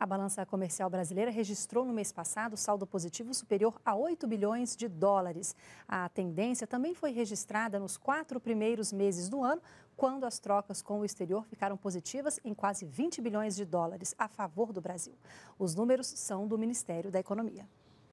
A balança comercial brasileira registrou no mês passado saldo positivo superior a 8 bilhões de dólares. A tendência também foi registrada nos quatro primeiros meses do ano, quando as trocas com o exterior ficaram positivas em quase 20 bilhões de dólares a favor do Brasil. Os números são do Ministério da Economia.